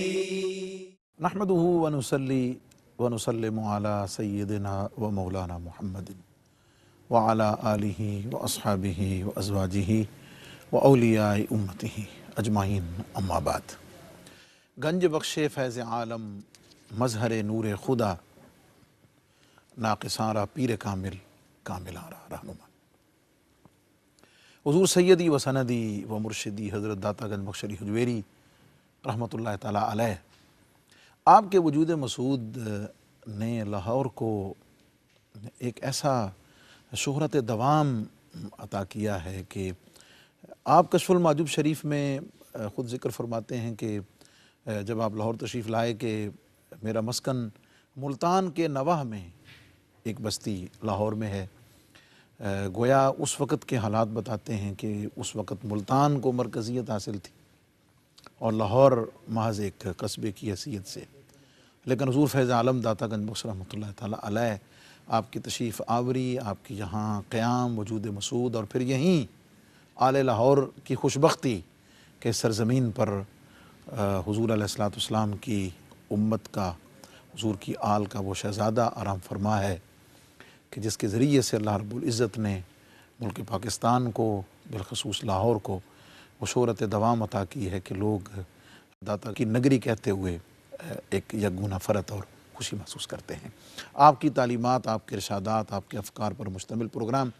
नहमदहू वनसली वनसलम आला सैदना व मौलाना मोहम्मद व आला आलि व असहाबि व अजवाजि व अलिया उम्मति अजमाइन अम्माबाद गंज बख्श फैज़ आलम मजहर नूर खुदा नाकसारा पीर कामिल कामिलारा रहनुमा हजूर सैदी व सनदी व मुर्शदी हज़रत दाता गंज बख्शरी हजवेरी रहमत ला आपके वजूद मसूद ने लाहौर को एक ऐसा शहरत दवाम अता किया है कि आप कशफुल माजूब शरीफ में ख़ुद ज़िक्र फरमाते हैं कि जब आप लाहौर तशरीफ़ लाए कि मेरा मस्कन मुल्तान के नवाह में एक बस्ती लाहौर में है गोया उस वक़्त के हालात बताते हैं कि उस वक़्त मुल्तान को मरकज़ियत हासिल थी और लाहौर महज एक कस्बे की हैसियत से लेकिन हजूर फैज़ आलम दाता गंजबख्श रहमत ला आपकी तशीफ़ आवरी आपकी यहाँ क़्याम वजूद मसूद और फिर यहीं आल लाहौर की खुशबी के सरज़मीन पर हजूर आलाम की उम्मत का हजूर की आल का वो शहज़ादा आराम फरमा है कि जिसके ज़रिए से अल्लाह रबुल्ज़त ने मुल्क पाकिस्तान को बिलखसूस लाहौर को वो शहरत दवाम अता की है कि लोग दाता की नगरी कहते हुए एक यगुना फ़रत और खुशी महसूस करते हैं आपकी तालीमत आपके इरशादात आपके अफकार पर मुश्तमिल प्रोग्राम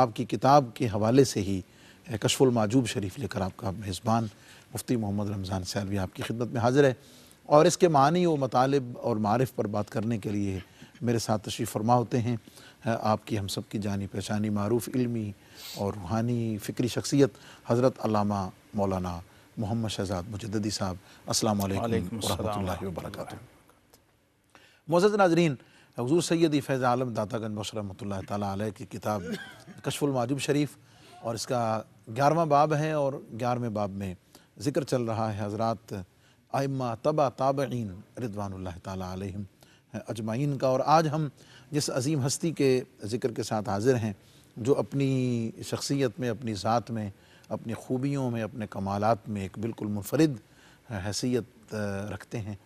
आपकी किताब के हवाले से ही कशफुल माजूब शरीफ लेकर आपका मेज़बान मुफ्ती मोहम्मद रमज़ान सैलवी आपकी खिदमत में हाजिर है और इसके मानी व मतालब और मारफ पर बात करने के लिए मेरे साथ तशरीफ़ फरमा होते हैं आपकी हम सब की जानी पहचानी मरूफ इलमी और रूहानी फ़िक्री शख्सियत हज़रत अलामा मौलाना मोहम्मद शहजाद मुजदी साहब असल वालेकुम व मोज़ नाजरीन हजूर सैदी फैज़ आलम दाता गनबश रमत ताली की किताब कशफुलमाजुब शरीफ और इसका ग्यारहवा बाब है और ग्यारहवें बाब में ज़िक्र चल रहा है हज़रत आइम्मा तबा ताबीन रिदवान तम अजमाइन का और आज हम जिस अजीम हस्ती के ज़िक्र के साथ हाजिर हैं जो अपनी शख्सियत में अपनी ज़ात में अपनी खूबियों में अपने कमालत में एक बिल्कुल मुनफरद हैसियत रखते हैं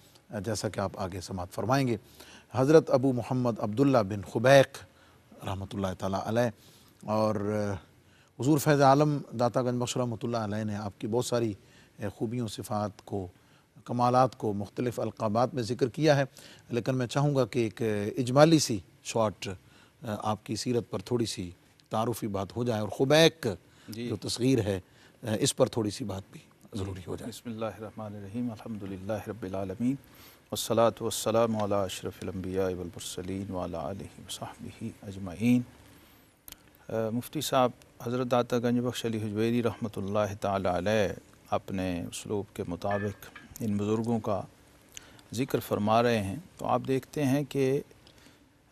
जैसा कि आप आगे समात फरमाएंगे हज़रत अबू मोहम्मद अब्दुल्ला बिन खुबैक रहमत ला और हजूर फैज़ आलम दाता गंज रहमत ने आपकी बहुत सारी खूबियों सिफ़ात को कमालत को मुख्तलिफ़ अलकाबात में ज़िक्र किया है लेकिन मैं चाहूँगा कि एक इजमाली सी शॉर्ट आपकी सीरत पर थोड़ी सी तारुफी बात हो जाए और खुबैक जो तस्वीर है इस पर थोड़ी सी बात भी ज़रूरी हो जाए बसमीम अलहमदिल्ला रबालमीन वसलात वसलाम अशरफ़िलम्बियाबरसलिन वसाबी अजमाइन मुफ्ती साहब हज़रत दाता बख्श अली हजवेरी रहमत ला अपने उसलूब के मुताबिक इन बुज़ुर्गों का ज़िक्र फरमा रहे हैं तो आप देखते हैं कि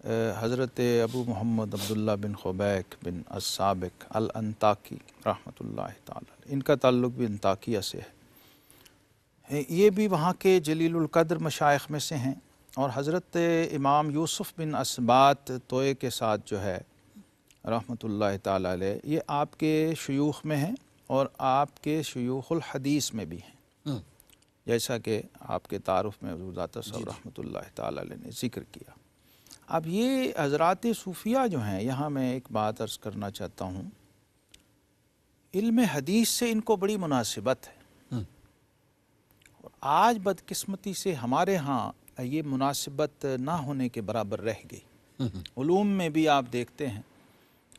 हज़रत अबू मोहम्मद अब्दुल्ला बिन खुबैक बिन असाबिक अलताकी रहमतुल्ला इनका ताल्लुक़ भी अंताकिया से है ये भी वहाँ के जलीलकद्र मशाइ में से हैं और हज़रत इमाम यूसुफ़ बिन असबात तोए के साथ जो है रहमतुल्ला ताली ये आपके शयूख में हैं और आपके शयूखुल हदीस में भी हैं हाँ। जैसा कि आपके तारफ़ में हजूर रहमतुल्ला ताली ने ज़िक्र किया अब ये हजरात सूफिया जो हैं यहाँ मैं एक बात अर्ज़ करना चाहता हूँ इल्म हदीस से इनको बड़ी मुनासिबत है हम्म। और आज बदकस्मती से हमारे यहाँ ये मुनासिबत ना होने के बराबर रह गई हम्म। ूम में भी आप देखते हैं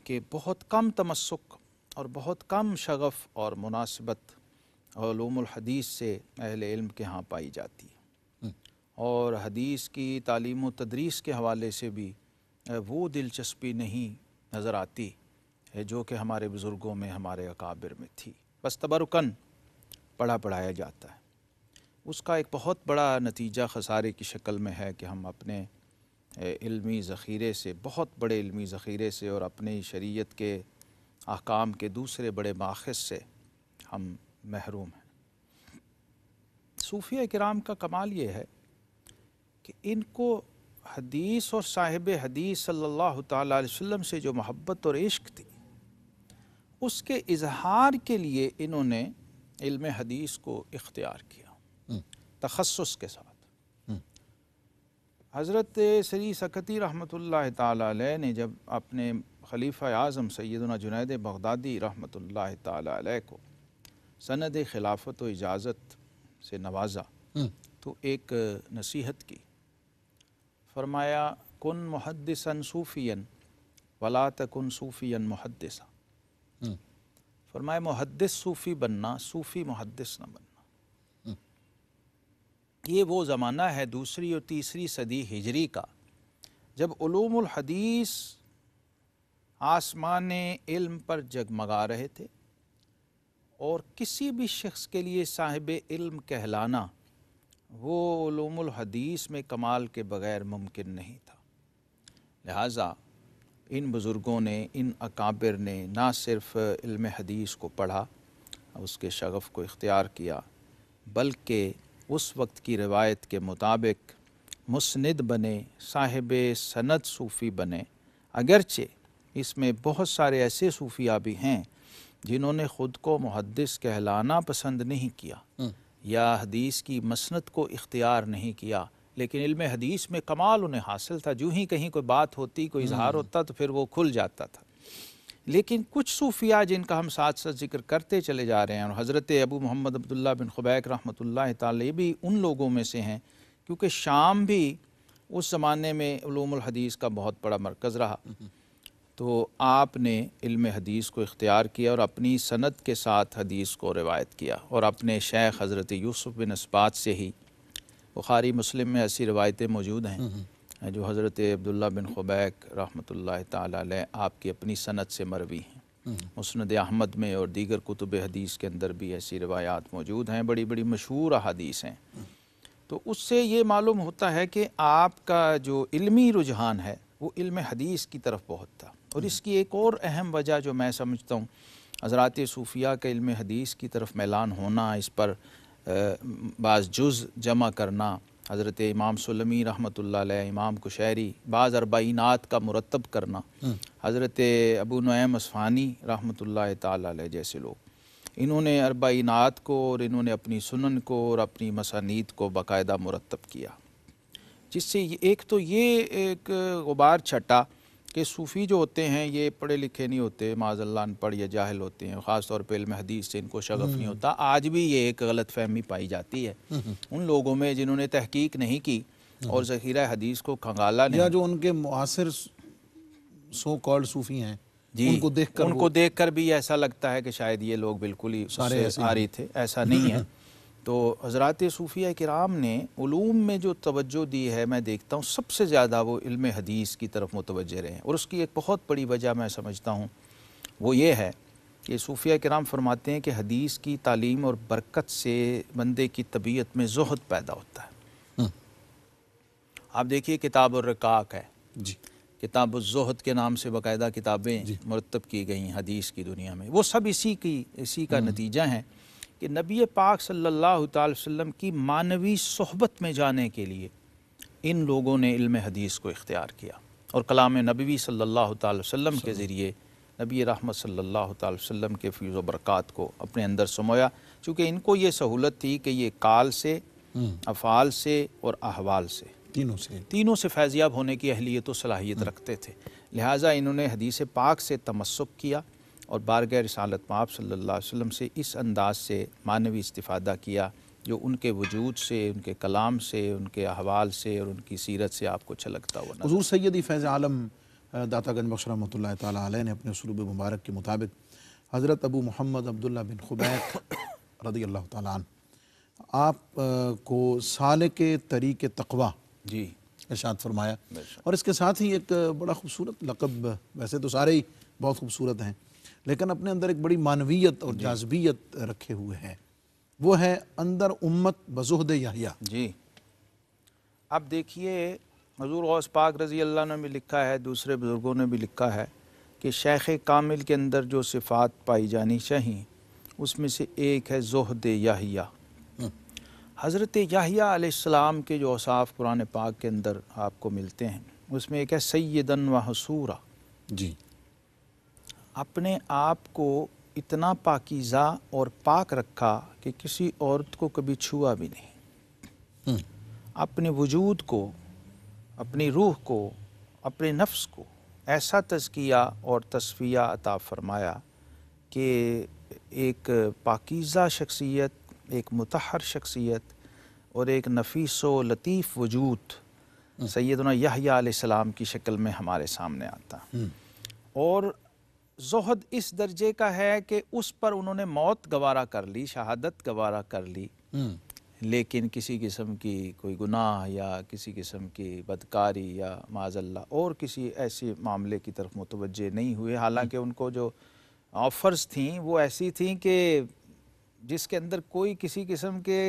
कि बहुत कम तमस्क और बहुत कम शगफ़ और मुनासिबत हदीस से अहल इल्म के यहाँ पाई जाती है और हदीस की तालीम व तदरीस के हवाले से भी वो दिलचस्पी नहीं नज़र आती है जो कि हमारे बुज़ुर्गों में हमारे अकाबिर में थी बस तबरुकन पढ़ा पढ़ाया जाता है उसका एक बहुत बड़ा नतीजा खसारे की शक्ल में है कि हम अपने इल्मी ज़ख़ीरे से बहुत बड़े इल्मी ज़ख़ीरे से और अपने शरीयत के अहकाम के दूसरे बड़े माखज से हम महरूम हैं सूफिया कराम का कमाल ये है कि इनको हदीस और साहिब हदीस सल्लल्लाहु अलैहि वसल्लम से जो मोहब्बत और इश्क थी उसके इजहार के लिए इन्होंने इल्म हदीस को इख्तियार किया हम्म। तखसस के साथ हम्म। हज़रत सरी सकती रहमत ताली ने जब अपने खलीफ़ा आज़म सैदना जुनेद बगदादी रहमत ताली को सनद खिलाफत व इजाज़त से नवाजा हम्म। तो एक नसीहत की फरमाया कन मुहदसन सूफ़ियन वला तकन सूफ़ियन मुहदसा हम्म। फरमाया मुहदस सूफ़ी बनना सूफ़ी मुहदस न बनना हम्म। ये वो ज़माना है दूसरी और तीसरी सदी हिजरी का जब हदीस आसमान इल्म पर जगमगा रहे थे और किसी भी शख्स के लिए साहिब इल्म कहलाना वो हदीस में कमाल के बगैर मुमकिन नहीं था लिहाजा इन बुज़ुर्गों ने इन अकाबिर ने ना सिर्फ इल्म हदीस को पढ़ा उसके शगफ़ को इख्तियार किया बल्कि उस वक्त की रवायत के मुताबिक मुस्ंद बने साहिब सनद सूफ़ी बने अगरचे इसमें बहुत सारे ऐसे सूफिया भी हैं जिन्होंने ख़ुद को मुहदस कहलाना पसंद नहीं किया हम्म। या हदीस की मसनत को इख्तियार नहीं किया लेकिन इल्म हदीस में कमाल उन्हें हासिल था जूँ ही कहीं कोई बात होती कोई इजहार हम्म। होता तो फिर वो खुल जाता था लेकिन कुछ सूफिया जिनका हम साथ साथ जिक्र करते चले जा रहे हैं और हज़रत अबू मोहम्मद अब्दुल्ला बिन खुबैक रहमत ताली भी उन लोगों में से हैं क्योंकि शाम भी उस ज़माने में हदीस का बहुत बड़ा मरकज़ रहा हम्म। तो आपने इल्म हदीस को इख्तियार किया और अपनी सनत के साथ हदीस को रिवायत किया और अपने शेख हज़रत यूसुफ बिन इस्बात से ही बुखारी मुस्लिम में ऐसी रिवायतें मौजूद हैं हम्म, हम्म। जो हज़रत अब्दुल्ला बिन खुबैक रहमत ताली आपकी अपनी सनत से मरवी हैं हम्म, मुस्ंद अहमद में और दीगर कुतुब हदीस के अंदर भी ऐसी रिवायात मौजूद हैं बड़ी बड़ी मशहूर अहादीस हैं तो उससे ये मालूम होता है कि आपका जो इलमी रुझान है वो इल्म हदीस की तरफ बहुत था और इसकी एक और अहम वजह जो मैं समझता हूँ हजरात सूफिया के इल्म हदीस की तरफ मैलान होना इस पर बाज़ जुज़ जमा करना हज़रत इमाम सलमी रहमत इमाम कुशहरी बाज़ अरबाइनात का मुरतब करना हम्म। हज़रत अबू नैम असफ़ानी रहमत ला जैसे लोग इन्होंने अरबाइनात को और इन्होंने अपनी सुनन को और अपनी मसानीत को बाकायदा मुरतब किया जिससे एक तो ये एक गुबार छटा कि सूफ़ी जो होते हैं ये पढ़े लिखे नहीं होते माजल्ला अनपढ़ या जाहिल होते हैं ख़ास तौर पर हदीस से इनको शगफ़ नहीं हम्म। होता आज भी ये एक गलत फहमी पाई जाती है हम्म। उन लोगों में जिन्होंने तहकीक नहीं की हम्म। और ज़ख़ीरा हदीस को खंगाला नहीं या जो उनके मुआसर सो कॉल्ड सूफ़ी हैं जी उनको देख कर उनको देख कर भी ऐसा लगता है कि शायद ये लोग बिल्कुल ही सारे आ रही थे ऐसा नहीं है तो हज़रत सूफिया कराम ने ूम में जो तवज्जो दी है मैं देखता हूँ सबसे ज़्यादा वो इल्म हदीस की तरफ मुतवजह रहे हैं और उसकी एक बहुत बड़ी वजह मैं समझता हूँ वो ये है कि सूफिया कराम फरमाते हैं कि हदीस की तालीम और बरकत से बंदे की तबीयत में जहद पैदा होता है हाँ। आप देखिए किताब और रकाक है जी किताब जहद के नाम से बाकायदा किताबें मरतब की गई हदीस की दुनिया में वो सब इसी की इसी का हम्म। नतीजा है कि नबी पाक सल्लल्लाहु अलैहि वसल्लम की मानवी सोहबत में जाने के लिए इन लोगों ने इल्म हदीस को इख्तियार किया और कलाम नबी सल्लल्लाहु अलैहि वसल्लम के ज़रिए नबी रहमत सल्लल्लाहु अलैहि वसल्लम के फ्यूज़ बरक़ात को अपने अंदर समोया चूँकि इनको ये सहूलत थी कि ये काल से हम्म। अफ़ाल से और अहवाल से तीनों से तीनों से फैज़ियाब होने की अहलियत तो सलाहियत रखते थे लिहाजा इन्होंने हदीस पाक से तमस्क किया और बारगह रसालत माप सल्ला वम से इस अंदाज से मानवी इस्तादा किया जो उनके वजूद से उनके कलाम से उनके अहवाल से और उनकी सीरत से आपको छलकता हुआ हजूर सैद फैज़ आलम दाता गंज बख्श रमत ने अपने सलूब मुबारक के मुताबिक हज़रत अबू मोहम्मद अब्दुल्ला बिन खुबैक रदी अल्लाह ताल आप को साल के तरीक़ तकवा जी इर्शाद फरमाया और इसके साथ ही एक बड़ा खूबसूरत लकब वैसे तो सारे ही बहुत खूबसूरत हैं लेकिन अपने अंदर एक बड़ी मानवीयत और जाजबियत रखे हुए हैं वो है अंदर उम्मत बजुहद याहिया जी आप देखिए हजूर गौस पाक रज़ी अल्लाह ने भी लिखा है दूसरे बुज़ुर्गों ने भी लिखा है कि शेख कामिल के अंदर जो सिफ़ात पाई जानी चाहिए उसमें से एक है जहद याहिया हम्म। हज़रत याहिया के जो असाफ़ कुरान पाक के अंदर आपको मिलते हैं उसमें एक है सैदन व हसूरा जी अपने आप को इतना पाकिज़ा और पाक रखा कि किसी औरत को कभी छुआ भी नहीं हम्म। अपने वजूद को अपनी रूह को अपने नफ्स को ऐसा तजकिया और तस्फिया अता फरमाया कि एक पाकिज़ा शख्सियत एक मतहर शख्सियत और एक नफीस व लतीफ़ वजूद हम्म। सैदना यहयाम की शक्ल में हमारे सामने आता हम्म। और जहद इस दर्जे का है कि उस पर उन्होंने मौत गवारा कर ली शहादत गवारा कर ली हम्म। लेकिन किसी किस्म की कोई गुनाह या किसी किस्म की बदकारी या माजल्ला और किसी ऐसे मामले की तरफ मुतवजह नहीं हुए हालांकि हम्म। उनको जो ऑफ़र्स थी वो ऐसी थी कि जिसके अंदर कोई किसी किस्म के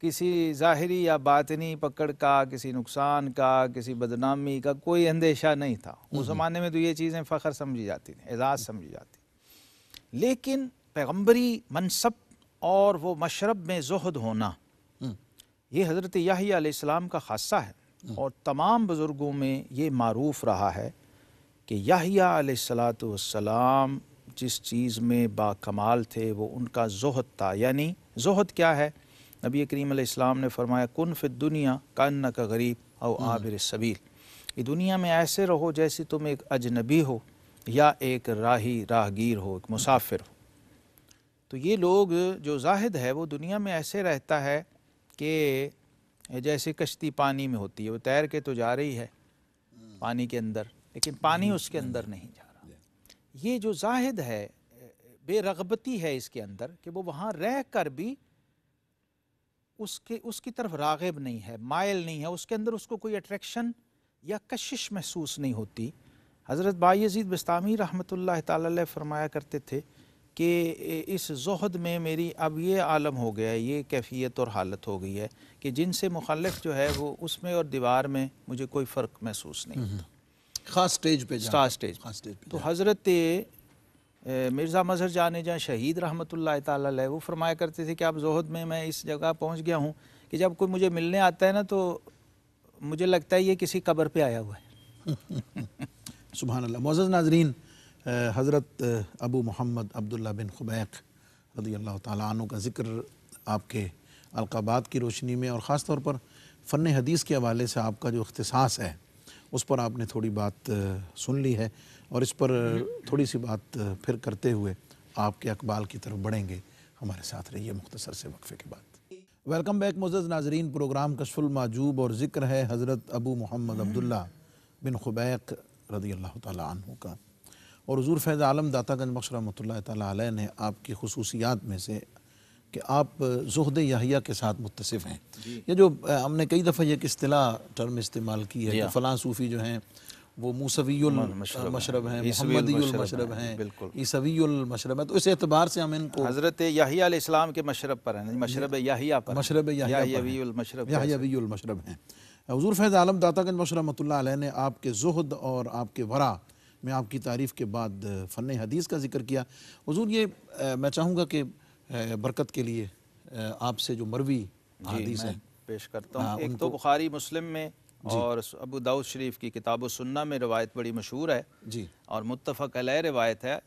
किसी ज़ाहरी या बातनी पकड़ का किसी नुकसान का किसी बदनामी का कोई अंदेशा नहीं था हम्म, उस हम्म। ज़माने में तो ये चीज़ें फ़ख्र समझी जाती थी एजाज़ समझी जाती लेकिन पैगम्बरी मनसब और वो मशरब में जहद होना हम्म। ये हज़रत याहीम का खासा है और तमाम बुज़ुर्गों में ये मरूफ़ रहा है कि याहीसलाम जिस चीज़ में बाकमाल थे वो उनका जहद था यानी जहद क्या है नबी करीम इस्लाम ने फरमाया कन फिर दुनिया कान्ना का गरीब और हम्म। आबिर सबील ये दुनिया में ऐसे रहो जैसे तुम एक अजनबी हो या एक राही राहगीर हो एक मुसाफिर हो तो ये लोग जो जाहिद है वो दुनिया में ऐसे रहता है कि जैसे कश्ती पानी में होती है वो तैर के तो जा रही है पानी के अंदर लेकिन पानी हम्म। उसके अंदर हम्म। नहीं जा रहा ये जो जाहिद है बेरगबती है इसके अंदर कि वो वहाँ रह कर भी उसके उसकी तरफ रागब नहीं है मायल नहीं है उसके अंदर उसको कोई अट्रैक्शन या कशिश महसूस नहीं होती हज़रत बायजीद बस्तामी रहमत ला फरमाया करते थे कि इस जहद में मेरी अब ये आलम हो गया है ये कैफियत और हालत हो गई है कि जिनसे मुखालफ जो है वो उसमें और दीवार में मुझे कोई फ़र्क महसूस नहीं हम्म, होता हम्म। ख़ास स्टेज पे स्टेज, स्टेज पे तो हज़रत मिर्ज़ा मजहर जाने जहाँ शहीद रहमत ला वो फरमाया करते थे कि आप जोहद में मैं इस जगह पहुँच गया हूँ कि जब कोई मुझे मिलने आता है ना तो मुझे लगता है ये किसी कबर पर आया हुआ है सुबह मोज़ नाजरीन हज़रत अबू मोहम्मद अब्दुल्ला बिन खुबैक रदी अल्लाह तु का ज़िक्र आपके अलकाबात की रोशनी में और ख़ास तौर पर फ़न हदीस के हवाले से आपका जो अख्तसास है उस पर आपने थोड़ी बात सुन ली है और इस पर थोड़ी सी बात फिर करते हुए आपके अकबाल की तरफ बढ़ेंगे हमारे साथ रहिए मुख्तसर से वक्फे के बाद वेलकम बैक मोज़ नाजरीन प्रोग्राम कशफुल माजूब और ज़िक्र है हज़रत अबू मोहम्मद अब्दुल्ला बिन खुबैक रदी अल्लाह तु का और हजूर फैज़ आलम दातागंज बख्श रमत तै ने आपकी खसूसियात में से कि आप जहद याहिया के साथ मुतसिफ़ हैं ये जो हमने कई दफ़ा ये एक असलाह टर्म इस्तेमाल की है फ़लाँ सूफ़ी जो हैं वो मूसवील मशरब हैं मोहम्मदील मशरब हैं बिल्कुल ईसवील मशरब है तो इस एतबार से हम इनको हज़रत याहिया इस्लाम के मशरब पर हैं मशरब याहिया पर मशरब याहियावील मशरब याहियावील मशरब हैं हजूर फैज़ आलम दातागंज मशरमत ने आपके जहद और आपके वरा में आपकी तारीफ़ के बाद फ़न हदीस का जिक्र किया हजूर ये मैं चाहूँगा कि बरकत के लिए आपसे जो मरवी हदीस है पेश करता हूँ हाँ, एक तो बुखारी मुस्लिम में और अबू दाऊद शरीफ की किताब सुन्ना में रवायत बड़ी मशहूर है जी और मुतफ़ अलह रवायत है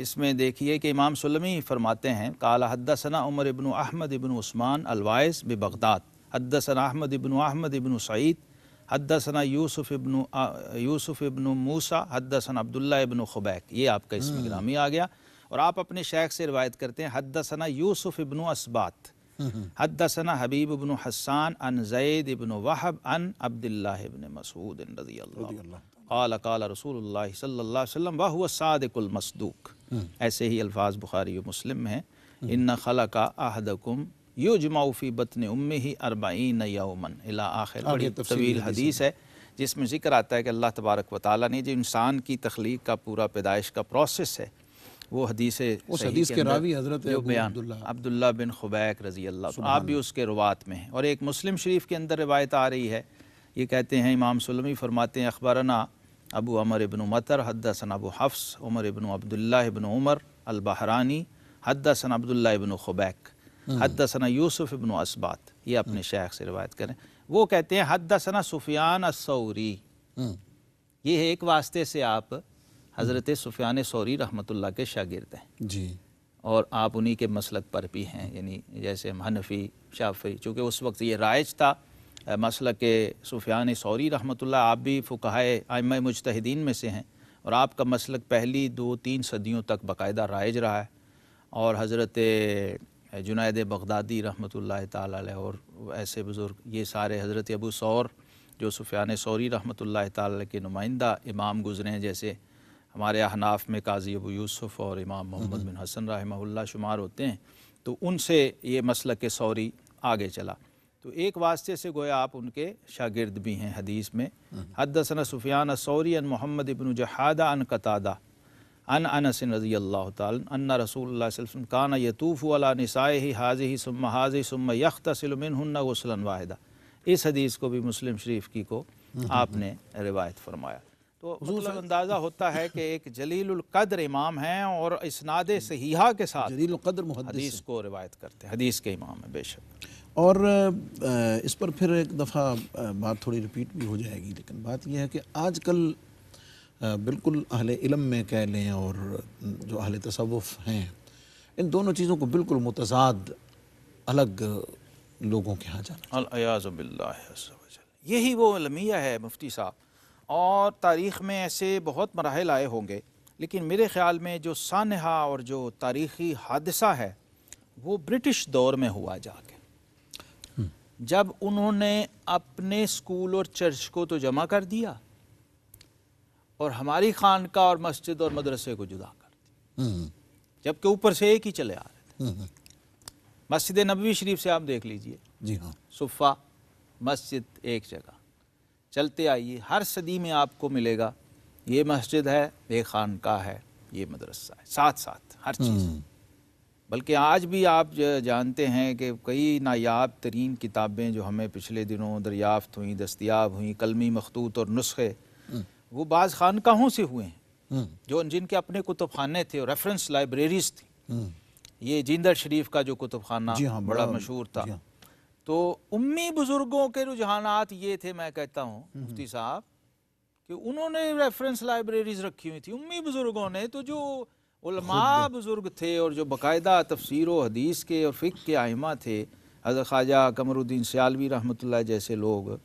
इसमें देखिए कि इमाम सुलमी फरमाते हैं काला हद्दसना Umar ibn Ahmad ibn Usman बे बगदाद हद्दसना Ahmad ibn Ahmad ibn Saeed हद्दसना Yusuf ibn Yusuf ibn Musa हद्दसन अब्दुल्ला इबन खुबैक ये आपका इसमें हम्म। ग्रामी आ गया और आप अपने शेख से रवायत करते हैं हद्दसना यूसुफ इबन असबात हदसना हबीब इबन हसान अन जैद इबन वहब अन अब्दुल्ला इबन मसूद रजी रसूल सल्लाम वाह सादिकुल मसदूक ऐसे ही अल्फाज बुखारी मुस्लिम हैं hmm. इन खला का अहदकुम युजमाऊफ़ी बतन उम्मी ही अरबाइन यौमन इला आखिर तवील हदीस है जिसमें जिक्र आता है कि अल्लाह तबारक वाली ने जो इंसान की तख्लीक का पूरा पैदाइश का प्रोसेस है वो हदीस उस हदीस के, के रावी हजरत अब्दुल्ला बिन खुबैक रजी अल्लाह आप भी उसके रवात में हैं और एक मुस्लिम शरीफ के अंदर रवायत आ रही है ये कहते हैं इमाम सुलमी फरमाते हैं अखबाराना अबू अमर इबन मतर सन अबू हफ्स उमर इबन अब्दुल्ला इबन उमर अलबहरानी सन अब्दुल्ला इबन खुबैक हाँ। सना यूसुफ इबन असबात ये अपने हाँ। शेख से रवायत करें वो कहते हैं सना सुफियान असौरी हाँ। ये एक वास्ते से आप हज़रत सुफियान सौरी रहमतुल्लाह के शागिर्द हैं जी और आप उन्हीं के मसलक पर भी हैं यानी जैसे हम हनफी शाफी चूँकि उस वक्त ये राइज था मसल के सुफियान सौरी रहमतुल्लाह आप भी फ़ुकाए आम मुजतहदीन में से हैं और आपका मसलक पहली दो तीन सदियों तक बाकायदा राइज रहा है और हज़रत जुनायद बगदादी रहमत ला और ऐसे बुज़ुर्ग ये सारे हज़रत अबू सौर जो सुफियान सौरी रहमत ला के नुमाइंदा इमाम गुज़रे हैं जैसे हमारे अहनाफ में काजी अबू यूसुफ़ और इमाम मोहम्मद बिन हसन रहमल्ला शुमार होते हैं तो उनसे ये मसल के सौरी आगे चला तो एक वास्ते से गोया आप उनके शागिर्द भी हैं हदीस में हदसन सुफियान सौरी अन मोहम्मद इबन जहादा अन कतादा अन अनस रजी अल्लाह तन्ना रसूल काना यतूफ़ अला नसाए ही हाजी ही सुम हाजी सुम यख्तसिलमिन हन्ना वाहिदा इस हदीस को भी मुस्लिम शरीफ की को आपने रिवायत फरमाया तो मतलब अंदाज़ा होता है कि एक जलील कदर इमाम हैं और इसनाद हम्म। सहीहा के साथ जलील कदर हदीस को रिवायत करते हैं हदीस के इमाम है बेशक और इस पर फिर एक दफ़ा बात थोड़ी रिपीट भी हो जाएगी लेकिन बात यह है कि आज कल बिल्कुल अहल इलम में कह लें और जो अहल तसवुफ़ हैं इन दोनों चीज़ों को बिल्कुल मुतजाद अलग लोगों के यहाँ जाना यही वो अलमिया है मुफ्ती साहब और तारीख़ में ऐसे बहुत मराहल आए होंगे लेकिन मेरे ख़्याल में जो सानहा और जो तारीख़ी हादसा है वो ब्रिटिश दौर में हुआ जाके हम्म। जब उन्होंने अपने स्कूल और चर्च को तो जमा कर दिया और हमारी खानका और मस्जिद और मदरसे को जुदा कर हम्म। जबकि ऊपर से एक ही चले आ रहे थे हम्म। मस्जिद नबी शरीफ से आप देख लीजिए जी हाँ सुफ़ा मस्जिद एक जगह चलते आइए हर सदी में आपको मिलेगा ये मस्जिद है ये खानका है ये मदरसा है साथ साथ हर चीज़ हम्म। बल्कि आज भी आप जानते हैं कि कई नायाब तरीन किताबें जो हमें पिछले दिनों दरियाफ्त हुई दस्तियाब हुई कलमी मखतूत और नुस्खे हम्म। वो बाज़ खानकाहों से हुए हैं हम्म। जो जिनके अपने कुतुब खाने थे और रेफरेंस लाइब्रेरीज थी ये जिंदर शरीफ का जो कुतुब खाना हाँ, बड़ा, बड़ा मशहूर था हाँ। तो उम्मी बुजुर्गों के रुझानात ये थे मैं कहता हूँ हम्म, मुफ्ती हम्म। साहब कि उन्होंने रेफरेंस लाइब्रेरीज रखी हुई थी उम्मी बुजुर्गों ने तो जो उलमा बुजुर्ग थे और जो बाकायदा तफसर हदीस के और फ़िक के आयमा थे हज़रत ख्वाजा कमरुद्दीन सयालवी रहमत जैसे लोग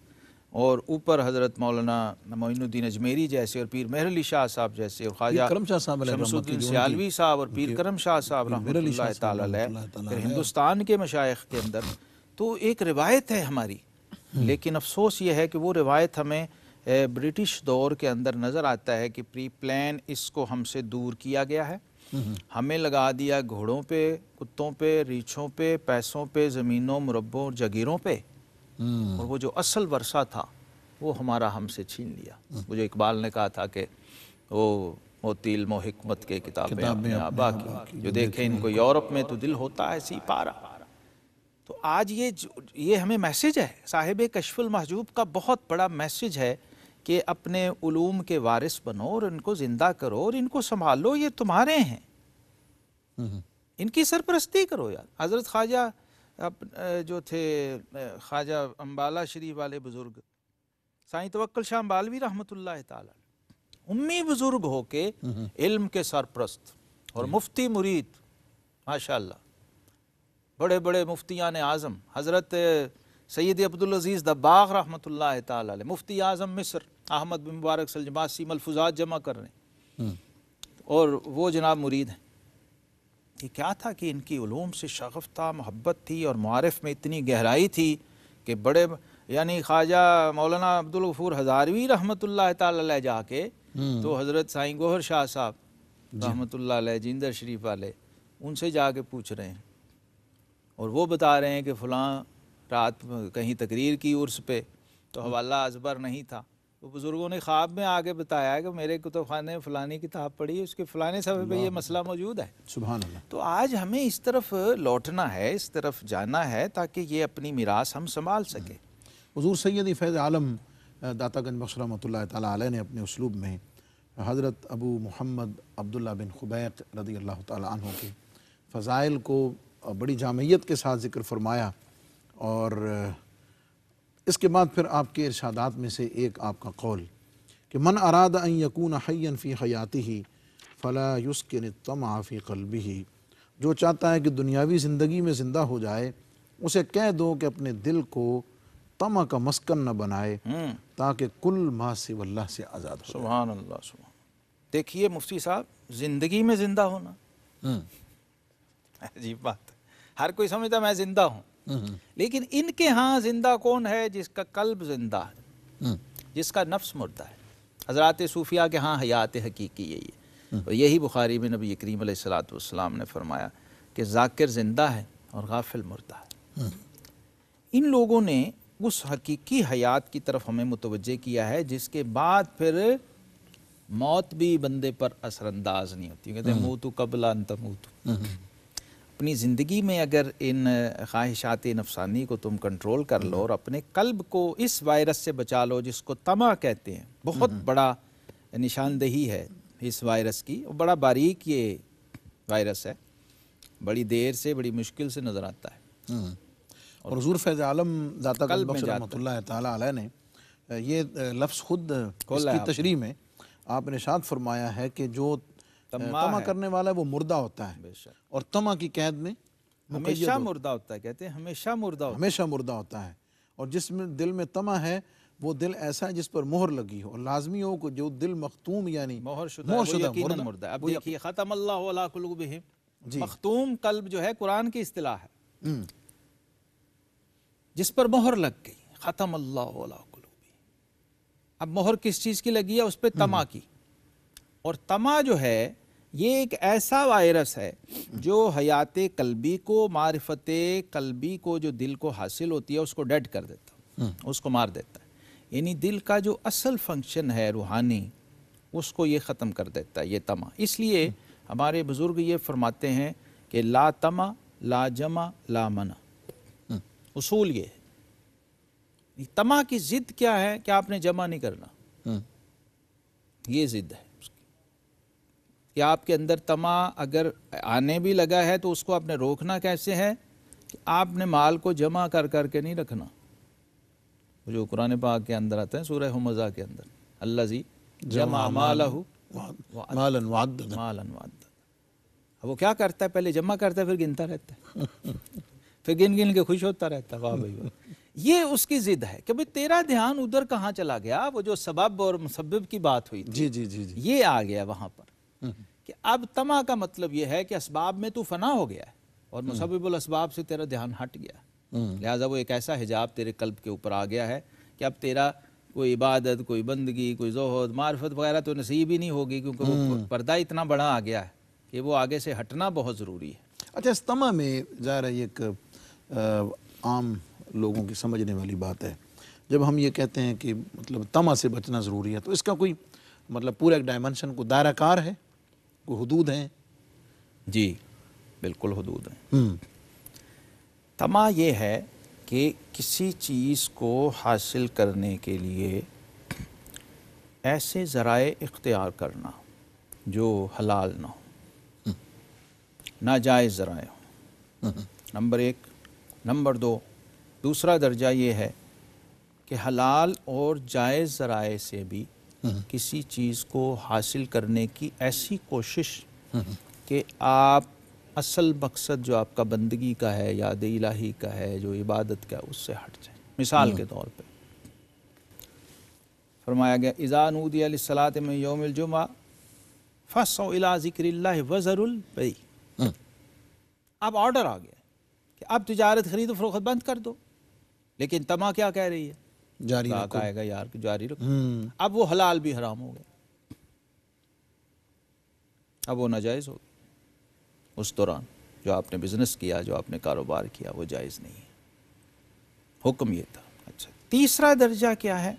और ऊपर हज़रत मौलाना मोइनुद्दीन अजमेरी जैसे और पीर मेहर अली शाह साहब जैसे और ख्वाजा साहब शमसुद्दीन सियालवी साहब और पीर करम शाह साहब रहमत हिंदुस्तान के मशाइ के अंदर तो एक रिवायत है हमारी हम्म। लेकिन अफसोस ये है कि वो रिवायत हमें ब्रिटिश दौर के अंदर नज़र आता है कि प्री प्लान इसको हमसे दूर किया गया है हम्म। हमें लगा दिया घोड़ों पे कुत्तों पे रीछों पे पैसों पे ज़मीनों मुरबों जगीरों पे हम्म। और वो जो असल वर्षा था वो हमारा हमसे छीन लिया वो जो इकबाल ने कहा था कि वो मोतील मोहकमत के किताबें किताबें बाकी जो देखे इनको यूरोप में तो दिल होता है सी पारा तो आज ये ये हमें मैसेज है साहिब कशफुल महजूब का बहुत बड़ा मैसेज है कि अपने उलूम के वारिस बनो और इनको ज़िंदा करो और इनको संभालो ये तुम्हारे हैं इनकी सरपरस्ती करो यार हज़रत ख्वाजा जो थे ख्वाजा अम्बाला शरीफ वाले बुज़ुर्ग साई तवक्ल शाह अम्बालवी रहमत उम्मी बुज़ुर्ग हो के इल्म के सरप्रस्त और मुफ्ती मुरीद माशाल्लाह बड़े बड़े मुफ्तियान आज़म हज़रत सैद अब्दुलज़ीज़ दबाग रहमत ला मुफ्ती आज़म मिस्र अहमद बिन मुबारक सलजमासी मलफूजात जमा कर रहे हैं हम्म। और वो जनाब मुरीद हैं ये क्या था कि इनकी ूम से शगफ़ था मोहब्बत थी और मारफ़ में इतनी गहराई थी कि बड़े यानी ख्वाजा मौलाना अब्दुलफूर हज़ारवी रहमत ला के तो हज़रत साई गोहर शाह साहब रहमत ला शरीफ वाले उनसे जाके पूछ रहे हैं और वो बता रहे हैं कि फ़लाँ रात कहीं तकरीर की उर्स पे तो हवाला अजबर नहीं था तो बुज़ुर्गों ने ख्वाब में आके बताया कि मेरे कुतुब तो खाने में फ़लानी किताब पढ़ी उसके फ़लाने सफ़े पर यह मसला मौजूद है सुबह तो आज हमें इस तरफ लौटना है इस तरफ जाना है ताकि ये अपनी मीरास हम संभाल सकें हजूर सैद फैज़ आलम दाता गंज बख्श रमत ने अपने उसलूब में हज़रत अबू मोहम्मद अब्दुल्ला बिन खुबैक रदी अल्लाह तहों के फ़ज़ाइल को बड़ी जामयत के साथ जिक्र फरमाया और इसके बाद फिर आपके इर्शादात में से एक आपका कौल कि मन अराद अन यकून हयन फ़ी हयाती ही फ़ला युस्किन तमाफ़ी कलबी ही जो चाहता है कि दुनियावी ज़िंदगी में ज़िंदा हो जाए उसे कह दो कि अपने दिल को तमा का मस्कन न बनाए हम्म। ताकि कुल माँ से वल्ला से आज़ाद हो सुबहान अल्लाह सुबह देखिए मुफ्ती साहब ज़िंदगी में ज़िंदा होना हम्म। अजीब बात है हर कोई समझता मैं जिंदा हूँ हम्म, हम्म। लेकिन इनके यहाँ जिंदा कौन है जिसका कल्ब जिंदा है हम्म। जिसका नफ्स मुर्दा है हजरत सूफिया के यहाँ हयात हकीकी यही है और यही बुखारी में नबी करीम सलाम ने फरमाया कि जाकिर जिंदा है और गाफिल मुर्दा है इन लोगों ने उस हकीकी हयात की तरफ हमें मुतवजह किया है जिसके बाद फिर मौत भी बंदे पर असरअंदाज नहीं होती कहते मुँह तो कबला अंत मुँह अपनी ज़िंदगी में अगर इन ख्वाहिशात नफसानी को तुम कंट्रोल कर लो और अपने कल्ब को इस वायरस से बचा लो जिसको तमा कहते हैं बहुत हम्म। बड़ा निशानदेही है इस वायरस की और बड़ा बारीक ये वायरस है बड़ी देर से बड़ी मुश्किल से नज़र आता है हम्म। और हजूर फैज़ आलम ने ये लफ्ज़ खुद तशरी में आपने शाद फरमाया है कि जो तमा, तमा करने वाला है वो मुर्दा होता है और तमा की कैद में हमेशा मुर्दा होता है कहते हैं हमेशा मुर्दा हमेशा मुर्दा होता है और जिसमें दिल में तमा है वो दिल ऐसा है जिस पर मोहर लगी हो और लाजमी हो को जो दिल मखतूम यानी मोहर शुदा, मुर्दा, अब देखिए अल्लाह मखतूम कल्ब जो है कुरान की अतलाह है हम्म। जिस पर मोहर लग गई ख़तम अल्लाह अब मोहर किस चीज़ की लगी है उस पर तमा हम्म। की और तमा जो है ये एक ऐसा वायरस है जो हयात कलबी को मारफत कलबी को जो दिल को हासिल होती है उसको डेड कर देता हम्म। उसको मार देता है यानी दिल का जो असल फंक्शन है रूहानी उसको ये ख़त्म कर देता है ये तमा इसलिए हमारे बुज़ुर्ग ये फरमाते हैं कि ला तमा ला जमा ला मना हम्म। उसूल ये तमा की ज़िद क्या है कि आपने जमा नहीं करना हम्म। ये ज़िद है या आपके अंदर तमा अगर आने भी लगा है तो उसको आपने रोकना कैसे है कि आपने माल को जमा कर करके नहीं रखना जो कुरान पाक के अंदर आता है सूर्य हमजा के अंदर अल्लाह जी जमा माल मालन वाद मालन वो क्या करता है पहले जमा करता है फिर गिनता रहता है फिर गिन गिन के खुश होता रहता है वाह भाई वाह ये उसकी जिद है कि भाई तेरा ध्यान उधर कहाँ चला गया वो जो सबब और मुसब की बात हुई जी जी जी जी ये आ गया वहां पर हम्म। कि अब तमा का मतलब यह है कि इसबाब में तू फना हो गया है और हम्म। मुसबिबल इसबाब से तेरा ध्यान हट गया हम्म। लिहाजा वो एक ऐसा हिजाब तेरे कल्ब के ऊपर आ गया है कि अब तेरा कोई इबादत कोई बंदगी कोई जहद मार्फत वगैरह तो नसीब ही नहीं होगी क्योंकि वो हम्म। पर्दा इतना बड़ा आ गया है कि वो आगे से हटना बहुत ज़रूरी है अच्छा इस तमा में ज़ाहिर है एक आम लोगों की समझने वाली बात है जब हम ये कहते हैं कि मतलब तमा से बचना ज़रूरी है तो इसका कोई मतलब पूरा एक डायमेंशन को दायराकार है हदूद हैं जी बिल्कुल हदूद हैं हम्म। तमा ये है कि किसी चीज़ को हासिल करने के लिए ऐसे ज़राए इख्तियार करना जो हलाल ना हो हम्म। नाजायज़ ज़राए हो हम्म, नंबर एक नंबर दो दूसरा दर्जा ये है कि हलाल और जायज़ ज़राए से भी हम्म। किसी चीज़ को हासिल करने की ऐसी कोशिश हम्म। कि आप असल मकसद जो आपका बंदगी का है याद इलाही का है जो इबादत का है उससे हट जाए मिसाल हम्म। के तौर पर फरमाया गया सलात में योम जुमा फ़सला ज़िक्र अब ऑर्डर आ गया कि अब तजारत खरीद फरोख्त बंद कर दो लेकिन तमा क्या कह रही है जारी रखो आएगा यार कि जारी रखो हम्म। अब वो हलाल भी हराम हो गया अब वो नाजायज़ हो गया उस दौरान जो आपने बिज़नेस किया जो आपने कारोबार किया वो जायज़ नहीं है हुक्म ये था अच्छा तीसरा दर्जा क्या है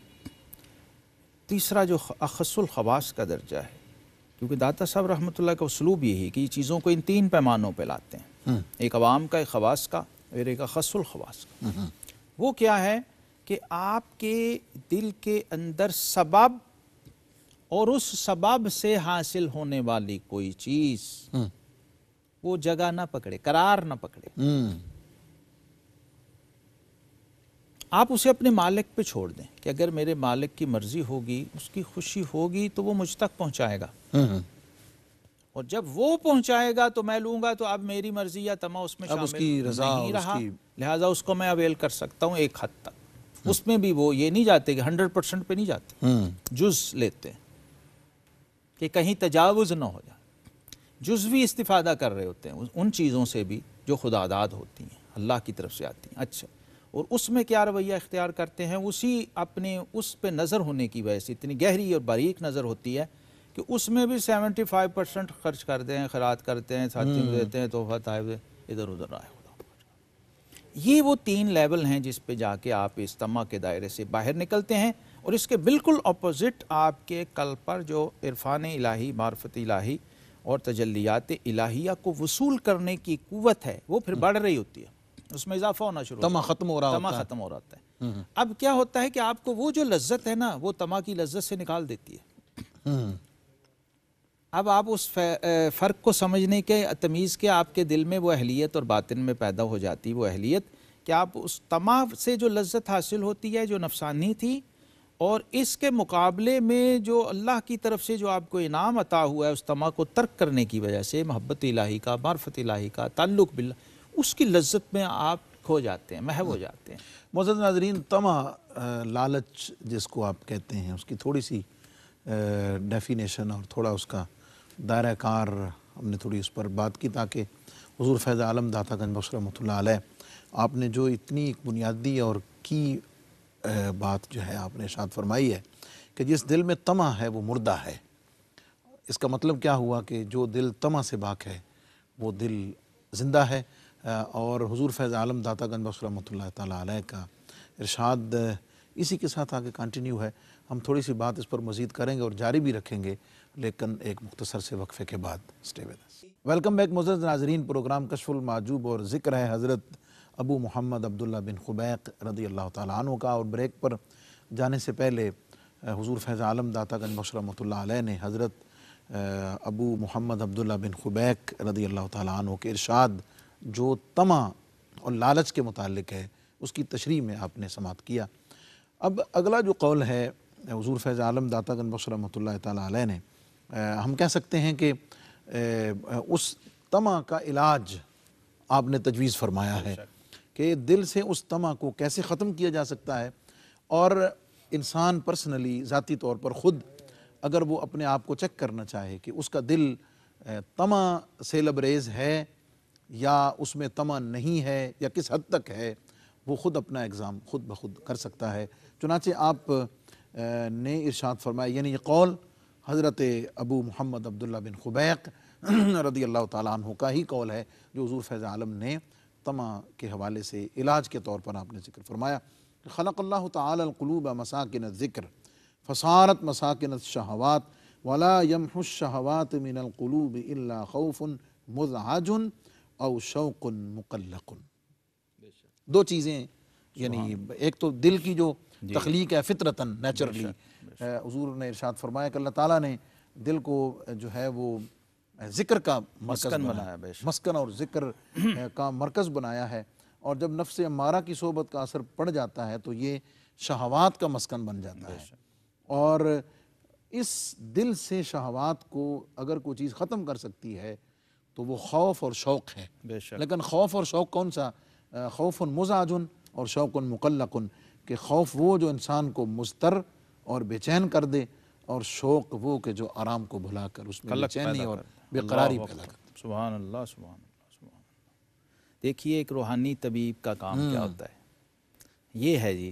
तीसरा जो अखसल खवास का दर्जा है क्योंकि दाता साहब रहमतुल्लाह का उसलूब यही कि चीज़ों को इन तीन पैमानों पर लाते हैं हम्म। एक आवाम का एक खवास का और एक अखसल खवास का हम्म। वो क्या है कि आपके दिल के अंदर सबब और उस सबब से हासिल होने वाली कोई चीज हम्म। वो जगह ना पकड़े करार ना पकड़े हम्म। आप उसे अपने मालिक पे छोड़ दें कि अगर मेरे मालिक की मर्जी होगी उसकी खुशी होगी तो वो मुझ तक पहुंचाएगा हम्म। और जब वो पहुंचाएगा तो मैं लूंगा तो अब मेरी मर्जी या तमा उसमें शामिल उसकी रजा नहीं रहा लिहाजा उसको मैं अवेल कर सकता हूँ एक हद तक हम्म। उसमें भी वो ये नहीं जाते कि हंड्रेड परसेंट पे नहीं जाते हम्म। जुज लेते हैं कि कहीं तजावज़ ना हो जाए भी इस्तीफ़ादा कर रहे होते हैं उन चीज़ों से भी जो खुदादाद होती हैं अल्लाह की तरफ से आती हैं अच्छा और उसमें क्या रवैया इख्तियार करते हैं उसी अपने उस पर नज़र होने की वजह से इतनी गहरी और बारीक नज़र होती है कि उसमें भी सेवेंटी फाइव परसेंट खर्च करते हैं खरात करते हैं साथियों हम्म। देते हैं तोहफा ताहब इधर उधर आए ये वो तीन लेवल हैं जिस पे जाके आप इस तमा के दायरे से बाहर निकलते हैं और इसके बिल्कुल अपोजिट आपके कल पर जो इरफान इलाही मार्फत इलाही और तजलियात इलाहिया को वसूल करने की कुवत है वो फिर हम्म। बढ़ रही होती है उसमें इजाफा होना शुरू तमा खत्म हो रहा तमा खत्म हो रहा है हम्म, हम्म। अब क्या होता है कि आपको वो जो लज्जत है ना वो तमा की लज्जत से निकाल देती है अब आप उस फ़र्क को समझने के तमीज़ के आपके दिल में वो अहलियत और बातिन में पैदा हो जाती वो अहलियत कि आप उस तमा से जो लज्जत हासिल होती है जो नफसानी थी और इसके मुकाबले में जो अल्लाह की तरफ से जो आपको इनाम अता हुआ है उस तमा को तर्क करने की वजह से मोहब्बत इलाही का मार्फत इलाही का ताल्लुक बिल्ला उसकी लज्जत में आप खो जाते हैं महव हो हाँ। जाते हैं मजद नाजरीन तमा लालच जिसको आप कहते हैं उसकी थोड़ी सी डेफिनेशन और थोड़ा उसका दायरा कार हमने थोड़ी उस पर बात की ताकि हजूर फैज़ आलम दाता गंज रमत आपने जो इतनी एक बुनियादी और की बात जो है आपने शाद फरमाई है कि जिस दिल में तमा है वो मुर्दा है इसका मतलब क्या हुआ कि जो दिल तमा से बाक है वो दिल ज़िंदा है और हजूर फैज़ आलम दाता गन बख्श रमत का इरशाद इसी के साथ आगे कंटिन्यू है हम थोड़ी सी बात इस पर मज़ीद करेंगे और जारी भी रखेंगे लेकिन एक मुख्तसर से वक्फे के बाद वेलकम बैक मुजरत नाजरीन प्रोग्राम कशफुल माजूब और ज़िक्र है हज़रत अबू मोहम्मद अब्दुल्ला बिन खुबैक रदी अल्लाह तु का और ब्रेक पर जाने से पहले हजूर फैज़ आलम दाता गंज रमत ने हज़रत अबू मोहम्मद अब्दुल्ला बिन खुबैक रदी अल्लाह तु के इरशाद जो तमा और लालच के मुतक है उसकी तशरी में आपने समाप्त किया अब अगला जो कौल है हजूर फैज़ आलम दाता गंज रमत ने हम कह सकते हैं कि उस तमा का इलाज आपने तजवीज़ फरमाया है कि दिल से उस तमा को कैसे ख़त्म किया जा सकता है और इंसान पर्सनली ज़ाती तौर पर ख़ुद अगर वो अपने आप को चेक करना चाहे कि उसका दिल तमा से लबरेज़ है या उसमें तमा नहीं है या किस हद तक है वो ख़ुद अपना एग्ज़ाम खुद ब खुद कर सकता है चुनाचे आप ने इर्शाद फरमाया यानी ये कौल हज़रत अबू मोहम्मद अब्दुल्ला बिन खुबैक रदी अल्लाह तु का ही कौल है जो हजूर फैज़ आलम ने तमा के हवाले से इलाज के तौर पर आपने जिक्र फरमाया अल्लाह तलूब मसाकिन ज़िक्र फसारत मसाकिन शहवात वला यमहशहवात मिनलूब अल्ला खौफ़ुन मुजहाजुन और शौक़ुन मुकलकुन दो चीज़ें यानी एक तो दिल की जो तख्लीक है फितरतन नेचुरली हजूर ने इरशाद फरमाया कि अल्लाह ताला ने दिल को जो है वो ज़िक्र का मस्कन बनाया मस्कन और ज़िक्र का मरकज़ बनाया है और जब नफ्स अमारा की सोबत का असर पड़ जाता है तो ये शहवात का मस्कन बन जाता है और इस दिल से शहवात को अगर कोई चीज़ ख़त्म कर सकती है तो वो खौफ और शौक़ है लेकिन खौफ और शौक़ कौन सा खौफ उन मुजाजुन और शौक़ मुकल्लकुन के खौफ वो जो इंसान को मुस्तर और बेचैन कर दे और शौक वो के जो आराम को कर उसमें बेचैनी और बेकरारी पैदा कर सुबहान अल्लाह देखिए एक रूहानी तबीब का काम क्या हम्म। होता है ये है जी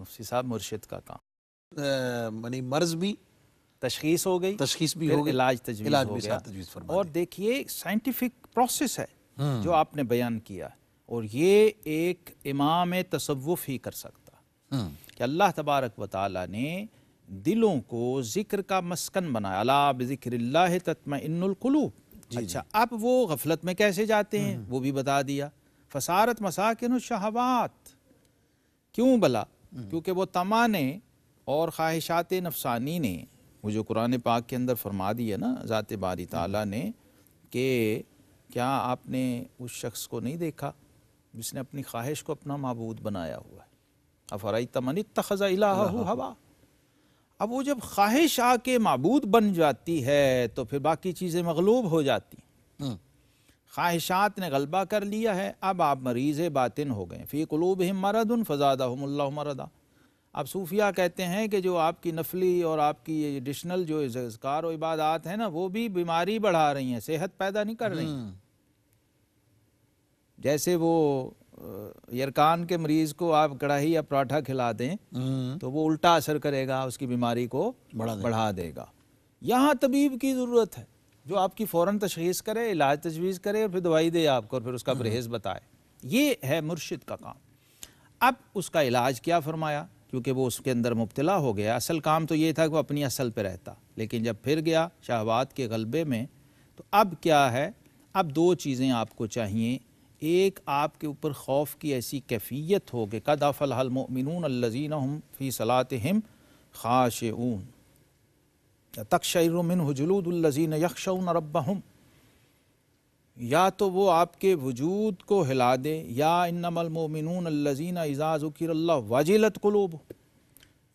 मुफ्ती साहब मुर्शिद का काम मनी मर्ज भी तशखीस हो गई तशखीस भी हो गई इलाज तजवीज़ हो गया तजवीज़ और देखिए साइंटिफिक प्रोसेस है हम्म। जो आपने बयान किया और ये एक इमाम तसवुफ़ ही कर सकता हम्म। कि अल्लाह तबारक वाली ने दिलों को जिक्र का मस्कन बनाया अलाब जिक्र तत्मकलूब अच्छा अब वो गफलत में कैसे जाते हैं हम्म। वो भी बता दिया फसारत मसाकिन शहवात क्यों बला हम्म। क्योंकि वो तमा ने और ख्वाहिशात नफसानी ने वो जो कुरान पाक के अंदर फरमा दिया ना ज़ात बारी हम्म। ताला ने कि क्या आपने उस शख्स को नहीं देखा जिसने अपनी ख्वाहिश को अपना मबूद बनाया हुआ है अफराई तमन तखज़ा इला हवा अब वो जब ख्वाहिश आके मबूद बन जाती है तो फिर बाकी चीज़ें मगलूब हो जाती हम्म। ख्वाहिशात ने गलबा कर लिया है अब आप मरीज़ बातिन हो गए फ़ी कलूब हम मरद उन फजादा हमल्ला मरदा अब सूफिया कहते हैं कि जो आपकी नफली और आपकी एडिशनल जो इसकार और इबादात हैं ना वो भी बीमारी बढ़ा रही हैं सेहत पैदा नहीं कर रही हम्म। जैसे वो यरकान के मरीज को आप कढ़ाई या पराठा खिला दें हम्म। तो वो उल्टा असर करेगा उसकी बीमारी को बढ़ा, देगा। बढ़ा देगा यहाँ तबीब की ज़रूरत है जो आपकी फ़ौर तशीस करे इलाज तजवीज़ करे और फिर दवाई दे आपको और फिर उसका हम्म। परहेज़ बताए ये है मुर्शिद का काम अब उसका इलाज क्या फरमाया क्योंकि वो उसके अंदर मुबतला हो गया असल काम तो ये था कि वो अपनी असल पर रहता लेकिन जब फिर गया शाहबाद के गलबे में तो अब क्या है अब दो चीज़ें आपको चाहिए एक आपके ऊपर खौफ की ऐसी कैफियत हो कि कद अफल मिनून अल्लजीन हम फ़ी सलात हम खाश ऊन तकशरमिन हजलूदुल्लजीन यकशन रब हम या तो वो आपके वजूद को हिला दे या इनमलमोमिनून अल्लजीना इजाज़ को वाजिलत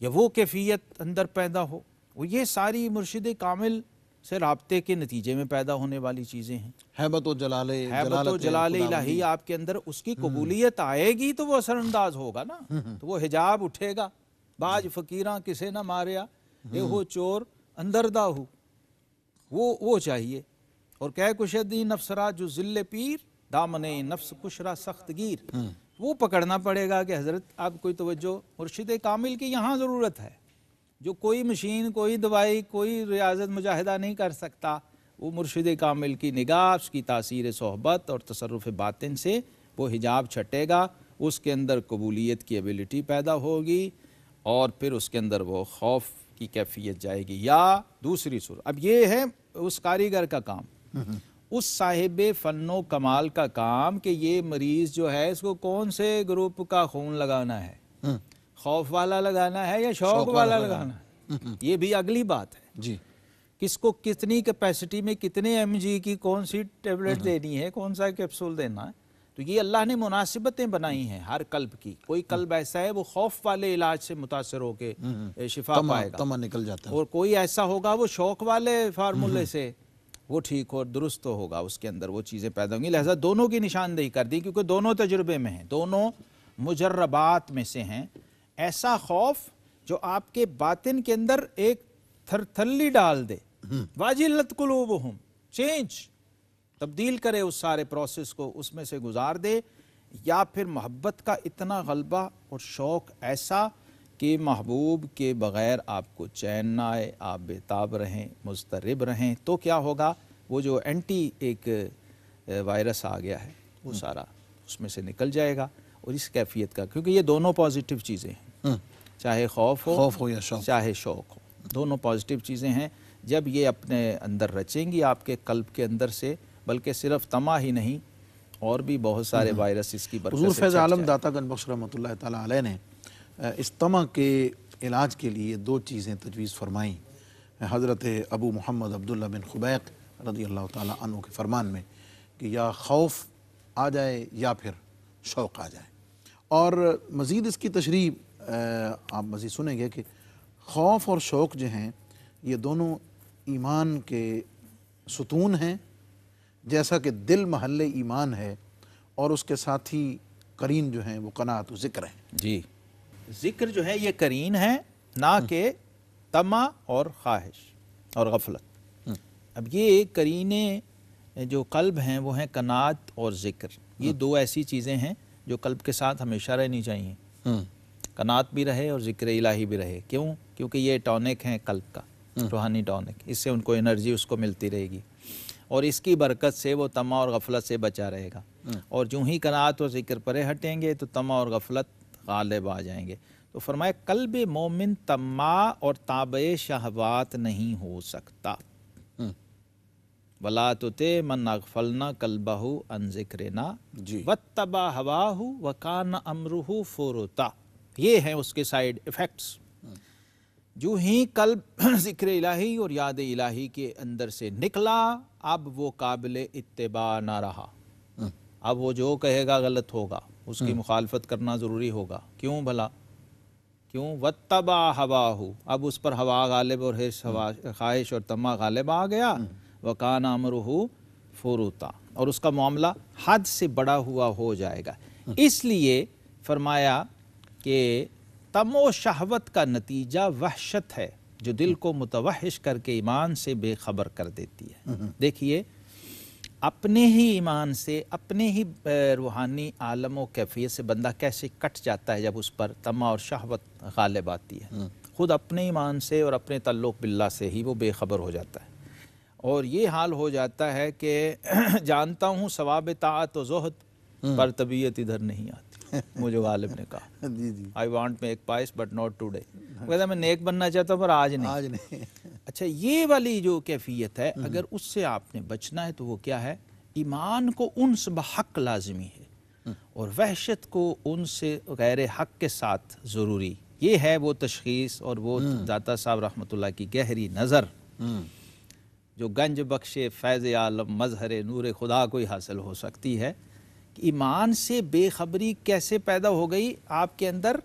या वो कैफियत अंदर पैदा हो वो ये सारी मुर्शद कामिल से रबते के नतीजे में पैदा होने वाली चीज़ें हैं हैबत जलाल हैबत जलाल इलाही आपके अंदर उसकी हम्म। कबूलियत आएगी तो वो असरअंदाज होगा ना हम्म, हम्म। तो वो हिजाब उठेगा बाज फकीर किसे ना मारिया ये हो चोर अंदर दा हो वो वो चाहिए और कह कुशदी नफसरा जो जिले पीर दामने नफ्स कुशरा गिर वो पकड़ना पड़ेगा कि हज़रत आप कोई तोज्जो मुर्शिद कामिल की यहाँ ज़रूरत है जो कोई मशीन कोई दवाई कोई रियाजत मुजाहिदा नहीं कर सकता वो मुर्शद कामिल की निगाह उसकी तासीर सहबत और तसरफ़ बातिन से वो हिजाब छटेगा उसके अंदर कबूलियत की एबिलिटी पैदा होगी और फिर उसके अंदर वो खौफ की कैफियत जाएगी या दूसरी सुर अब ये है उस कारीगर का काम हम्म। उस साहिब फ़न कमाल का काम कि ये मरीज़ जो है इसको कौन से ग्रुप का खून लगाना है हम्म। खौफ वाला लगाना है या शौक, शौक वाला, वाला लगाना है ये भी अगली बात है जी किसको कितनी कैपेसिटी में कितने एम की कौन सी टेबलेट हम्म। देनी है कौन सा कैप्सूल देना है तो ये अल्लाह ने मुनासिबतें बनाई हैं हर कल्ब की कोई हम्म। कल्ब ऐसा है वो खौफ वाले इलाज से मुतासर होके हम्म, शिफा पाएगा तमा निकल जाता है और कोई ऐसा होगा वो शौक वाले फार्मूले से वो ठीक और दुरुस्त होगा उसके अंदर वो चीज़ें पैदा होंगी लिहाजा दोनों की निशानदेही कर दी क्योंकि दोनों तजुर्बे में हैं दोनों मुजर्रबात में से हैं ऐसा खौफ जो आपके बातिन के अंदर एक थरथली डाल दे हम्म। वाजी कुलूब हम चेंज तब्दील करे उस सारे प्रोसेस को उसमें से गुजार दे या फिर मोहब्बत का इतना गलबा और शौक़ ऐसा कि महबूब के बग़ैर आपको चैन ना आए आप बेताब रहें मुस्तरब रहें तो क्या होगा वो जो एंटी एक वायरस आ गया है वो हम्म। सारा उसमें से निकल जाएगा और इस कैफियत का क्योंकि ये दोनों पॉजिटिव चीज़ें हैं हम्म। चाहे खौफ हो खौफ हो या शौक चाहे शौक हो दोनों पॉजिटिव चीज़ें हैं जब ये अपने अंदर रचेंगी आपके कल्ब के अंदर से बल्कि सिर्फ तमा ही नहीं और भी बहुत सारे हम्म। वायरस इसकी बरूर फैज़ आलम दाता गनबख्श रमत ने इस तमा के इलाज के लिए दो चीज़ें तजवीज़ फरमाई हज़रत अबू मोहम्मद अब्दुल्ला बिन खुबैक रदी अल्लाह तु के फरमान में कि या खौफ आ जाए या फिर शौक़ आ जाए और मज़ीद इसकी तशरी आप मज़ीद सुनेंगे कि खौफ और शौक़ जो हैं ये दोनों ईमान के सुतून हैं जैसा कि दिल महल ईमान है और उसके साथ ही करीन जो हैं वो कनात ज़िक्र हैं जी ज़िक्र जो है ये करीन है ना हम्म। के तमा और ख्वाहिश और गफलत हम्म। अब ये करीने जो कल्ब हैं वो हैं कनात और ज़िक्र ये हम्म। दो ऐसी चीज़ें हैं जो कल्ब के साथ हमेशा रहनी चाहिए कनात भी रहे और ज़िक्र इलाही भी रहे क्यों क्योंकि ये टॉनिक हैं कल्ब का हम्म। रूहानी टॉनिक इससे उनको एनर्जी उसको मिलती रहेगी और इसकी बरकत से वो तमा और गफलत से बचा रहेगा हम्म। और जूँ ही कनात और ज़िक्र परे हटेंगे तो तमा और गफलत गालिब आ जाएंगे तो कल कल्ब मोमिन तमा और ताब शहवात नहीं हो सकता हम्म। वला तुते मन अगफलना कलबहू अन जिक्र ना व तबा हवाहू व कान अमरूह फुरता ये हैं उसके साइड इफ़ेक्ट्स जो ही कल ज़िक्र इलाही और याद इलाही के अंदर से निकला अब वो काबिल इतबा ना रहा हाँ। अब वो जो कहेगा गलत होगा उसकी हाँ। मुखालफत करना ज़रूरी होगा क्यों भला क्यों व तबा हवा हो अब उस पर हवा गालिब और हिर्स हाँ। हवा ख्वाहिश और तमा गालिब आ गया वकान अमरहू फरूता और उसका मामला हद से बड़ा हुआ हो जाएगा इसलिए फरमाया कि तमो शहवत का नतीजा वहशत है जो दिल को मुतवहिश करके ईमान से बेखबर कर देती है हम्म, हम्म। देखिए अपने ही ईमान से अपने ही रूहानी आलम व कैफियत से बंदा कैसे कट जाता है जब उस पर तमा और शहवत गालिब आती है हम्म। खुद अपने ईमान से और अपने तल्लुक बिल्ला से ही वो बेखबर हो जाता है और ये हाल हो जाता है कि जानता हूँ सवाब तात और जहद पर तबीयत इधर नहीं आती मुझे गालिब ने कहा जी जी I want make pies but not today कहता मैं नेक बनना चाहता हूँ पर आज नहीं आज नहीं अच्छा ये वाली जो कैफियत है हम्म। अगर उससे आपने बचना है तो वो क्या है ईमान को उनस बहक लाजमी है हम्म। और वहशत को उनसे गैर हक के साथ ज़रूरी ये है वो तशखीस और वो हम्म। दाता साहब रहमत की गहरी नज़र जो गंज बख्शे फैज़ आलम मजहर नूर खुदा को ही हासिल हो सकती है ईमान से बेखबरी कैसे पैदा हो गई आपके अंदर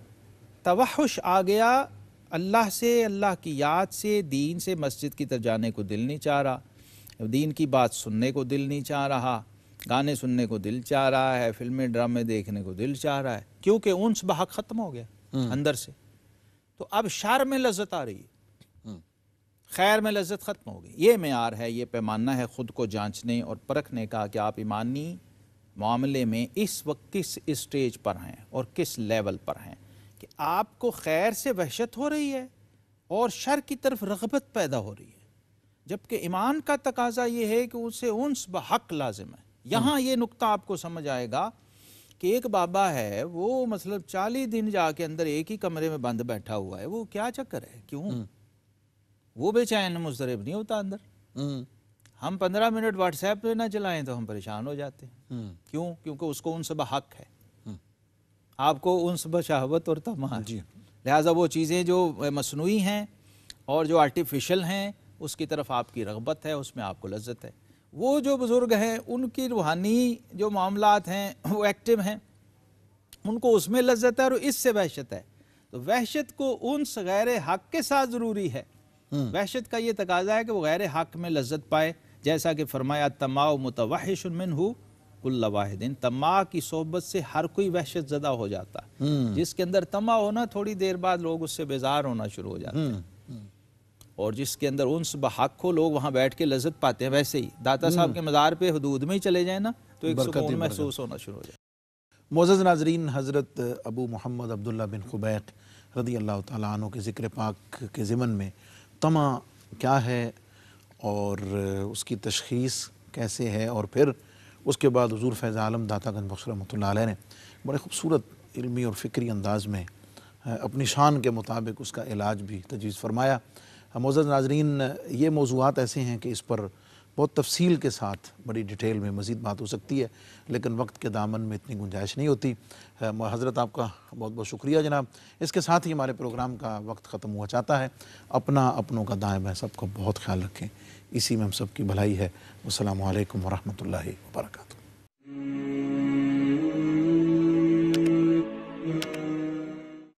तवहश आ गया अल्लाह से अल्लाह की याद से दीन से मस्जिद की तरफ जाने को दिल नहीं चाह रहा दीन की बात सुनने को दिल नहीं चाह रहा गाने सुनने को दिल चाह रहा है फिल्में ड्रामे देखने को दिल चाह रहा है क्योंकि उनस बहक ख़त्म हो गया हम्म। अंदर से तो अब शार में लज्जत आ रही है हम्म। खैर में लज्जत ख़त्म हो गई ये मैार है ये पैमाना है ख़ुद को जांचने और परखने का कि आप ईमानी मामले में इस वक्त किस स्टेज पर हैं और किस लेवल पर हैं कि आपको खैर से वहशत हो रही है और शर की तरफ रगबत पैदा हो रही है जबकि ईमान का तकाजा यह है कि उसे उनस बहक लाजिम है यहाँ ये नुकता आपको समझ आएगा कि एक बाबा है वो मतलब चालीस दिन जाके अंदर एक ही कमरे में बंद बैठा हुआ है वो क्या चक्कर है क्यों हम्म। वो बेचैन मुजरब नहीं होता अंदर हम्म। हम पंद्रह मिनट व्हाट्सएप पे ना चलाएं तो हम परेशान हो जाते हैं हम्म। क्यों क्योंकि उसको उन सब हक है हम्म। आपको उन सब शहावत और तमाम जी लिहाजा वो चीज़ें जो मसनू हैं और जो आर्टिफिशल हैं उसकी तरफ आपकी रगबत है उसमें आपको लज्जत है वो जो बुज़ुर्ग हैं उनकी रूहानी जो मामला हैं वो एक्टिव हैं उनको उसमें लज्जत है और इससे वहशत है तो वहशत को उन गैर हक के साथ ज़रूरी है हम्म। वहशत का ये तकाजा है कि वो गैर हक में लज्जत पाए जैसा कि फरमाया तमाव मुतवाहशन हु कुल्लाहिदिन तमा की सोहबत से हर कोई वहशत ज़दा हो जाता हम्म। जिसके अंदर तमा होना थोड़ी देर बाद लोग उससे बेजार होना शुरू हो जाते हैं हम्म, हम्म। और जिसके अंदर उनस बहक हो लोग वहाँ बैठ के लजत पाते हैं वैसे ही दाता साहब के मज़ार पे हदूद में ही चले जाए ना तो एक सुकून महसूस होना शुरू हो जाए मोज़ नाजरीन हज़रत अबू मोहम्मद अब्दुल्ला बिन खुबैक रदी अल्लाह तु के ज़िक्र पाक के ज़िमन में तमा क्या है और उसकी तशखीस कैसे है और फिर उसके बाद हजूर फैज़ आलम दाता गन बख्श रमत ने बड़े खूबसूरत इलमी और फ़िक्री अंदाज में अपनी शान के मुताबिक उसका इलाज भी तजवीज़ फरमाया मोज़ नाजरीन ये मौजूद ऐसे हैं कि इस पर बहुत तफसील के साथ बड़ी डिटेल में मज़ीद बात हो सकती है लेकिन वक्त के दामन में इतनी गुंजाइश नहीं होती हज़रत आपका बहुत बहुत शुक्रिया जनाब इसके साथ ही हमारे प्रोग्राम का वक्त ख़त्म हुआ चाहता है अपना अपनों का दाएँ सबका बहुत ख्याल रखें इसी में हम सबकी भलाई है अल्लाम वरहमल वर्का